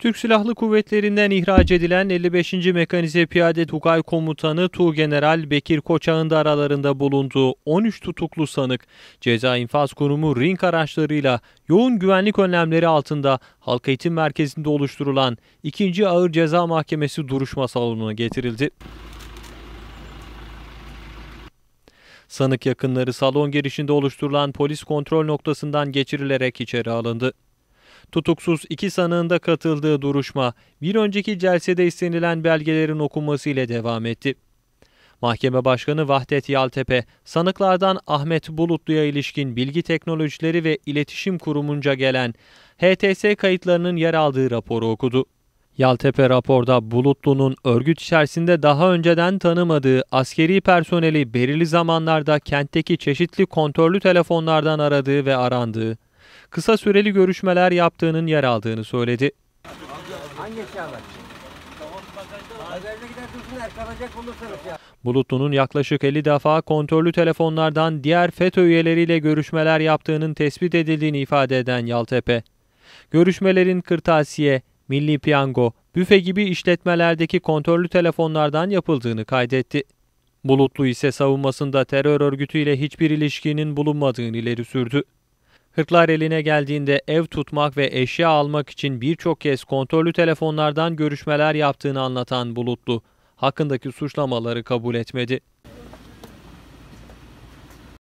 Türk Silahlı Kuvvetleri'nden ihraç edilen 55. Mekanize Piyade Tugay Komutanı Tuğgeneral Bekir Koçağ'ın da aralarında bulunduğu 13 tutuklu sanık, ceza infaz kurumu ring araçlarıyla yoğun güvenlik önlemleri altında Halk Eğitim Merkezi'nde oluşturulan 2. Ağır Ceza Mahkemesi duruşma salonuna getirildi. Sanık yakınları salon girişinde oluşturulan polis kontrol noktasından geçirilerek içeri alındı. Tutuksuz iki sanığında katıldığı duruşma bir önceki celsede istenilen belgelerin okunması ile devam etti. Mahkeme Başkanı Vahdet Yaltepe, sanıklardan Ahmet Bulutlu'ya ilişkin Bilgi Teknolojileri ve İletişim Kurumunca gelen HTS kayıtlarının yer aldığı raporu okudu. Yaltepe raporda Bulutlu'nun örgüt içerisinde daha önceden tanımadığı askeri personeli belirli zamanlarda kentteki çeşitli kontrollü telefonlardan aradığı ve arandığı, kısa süreli görüşmeler yaptığının yer aldığını söyledi. Bulutlu'nun yaklaşık 50 defa kontrollü telefonlardan diğer FETÖ üyeleriyle görüşmeler yaptığının tespit edildiğini ifade eden Yaltepe. Görüşmelerin kırtasiye, milli piyango, büfe gibi işletmelerdeki kontrollü telefonlardan yapıldığını kaydetti. Bulutlu ise savunmasında terör örgütüyle hiçbir ilişkinin bulunmadığını ileri sürdü. Hırklar eline geldiğinde ev tutmak ve eşya almak için birçok kez kontrollü telefonlardan görüşmeler yaptığını anlatan Bulutlu, hakkındaki suçlamaları kabul etmedi.